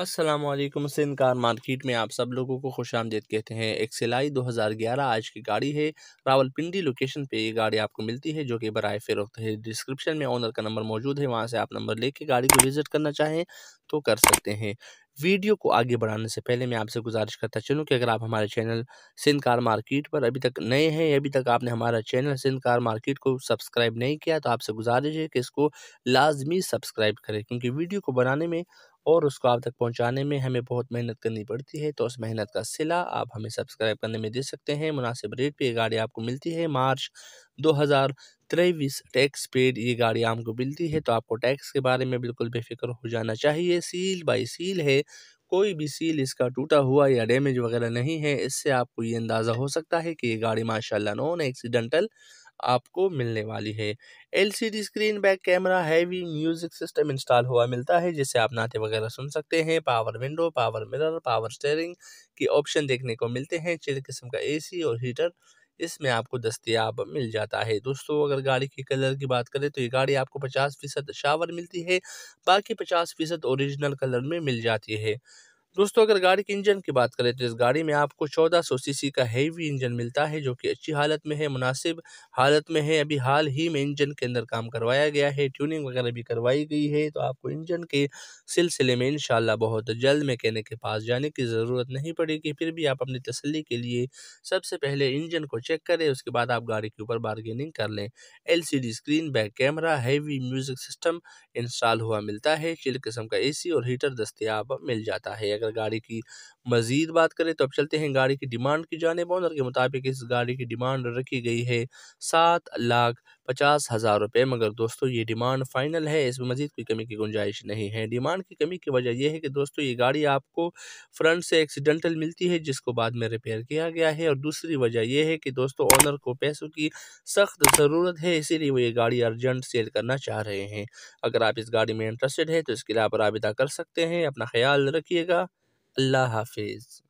Aslam Sindh car market में आप सब लोगों को खुश आमदेद कहते हैं एक सिलाई 2011 आज की गाड़ी है रावलपिंडी लोकेशन पे ये गाड़ी आपको मिलती है जो कि बरए फ़रोख्त है डिस्क्रिप्शन में ओनर का नंबर मौजूद है वहाँ से आप नंबर लेके गाड़ी को विज़िट करना चाहें तो कर सकते हैं वीडियो को आगे बढ़ाने से पहले मैं आपसे गुजारिश करता चलूँ कि अगर आप हमारे चैनल सिंध कार मार्केट पर अभी तक नए हैं अभी तक आपने हमारा चैनल सिंध कार मार्केट को सब्सक्राइब नहीं किया तो आपसे गुजारिश है कि इसको लाजमी सब्सक्राइब करें क्योंकि वीडियो को बनाने में और उसको आप तक पहुंचाने में हमें बहुत मेहनत करनी पड़ती है तो उस मेहनत का सिला आप हमें सब्सक्राइब करने में दे सकते हैं मुनासिब रेट पे ये गाड़ी आपको मिलती है मार्च दो हज़ार तेईस टैक्स पेड ये गाड़ी आपको मिलती है तो आपको टैक्स के बारे में बिल्कुल बेफिक्र हो जाना चाहिए सील बाई सील है कोई भी सील इसका टूटा हुआ या डैमेज वगैरह नहीं है इससे आपको ये अंदाज़ा हो सकता है कि ये गाड़ी माशाल्लाह नॉन एक्सीडेंटल आपको मिलने वाली है LCD screen back camera heavy music system install हुआ मिलता है जिससे आप नाते वगैरह सुन सकते हैं power window power mirror power steering के ऑप्शन देखने को मिलते हैं चिर किस्म का एसी और हीटर इसमें आपको दस्तियाब मिल जाता है दोस्तों अगर गाड़ी के कलर की बात करें तो ये गाड़ी आपको पचास फीसद शावर मिलती है बाकी पचास फीसद ओरिजिनल कलर में मिल जाती है दोस्तों अगर गाड़ी के इंजन की बात करें तो इस गाड़ी में आपको 1400 सीसी का हैवी इंजन मिलता है जो कि अच्छी हालत में है मुनासिब हालत में है अभी हाल ही में इंजन के अंदर काम करवाया गया है ट्यूनिंग वगैरह भी करवाई गई है तो आपको इंजन के सिलसिले में इन बहुत जल्द मैकेनिक के पास जाने की ज़रूरत नहीं पड़ेगी फिर भी आप अपनी तसली के लिए सबसे पहले इंजन को चेक करें उसके बाद आप गाड़ी के ऊपर बार्गेनिंग कर लें L screen back camera heavy music system install हुआ मिलता है चिल किस्म का ए और हीटर दस्तियाब मिल जाता है अगर अगर गाड़ी की मज़ीद बात करें तो अब चलते हैं गाड़ी की डिमांड की जानब ऑनर के मुताबिक इस गाड़ी की डिमांड रखी गई है सात लाख पचास हज़ार रुपये मगर दोस्तों ये डिमांड फाइनल है इसमें मज़ीद कोई कमी की गुंजाइश नहीं है डिमांड की कमी की वजह यह है कि दोस्तों ये गाड़ी आपको फ्रंट से एक्सीडेंटल मिलती है जिसको बाद में रिपेयर किया गया है और दूसरी वजह यह है कि दोस्तों ओनर को पैसों की सख्त ज़रूरत है इसीलिए वो ये गाड़ी अर्जेंट सेल करना चाह रहे हैं अगर आप इस गाड़ी में इंटरेस्टेड है तो इसके लिए आप रबता कर सकते हैं अपना ख्याल रखिएगा अल्लाह हाफिज़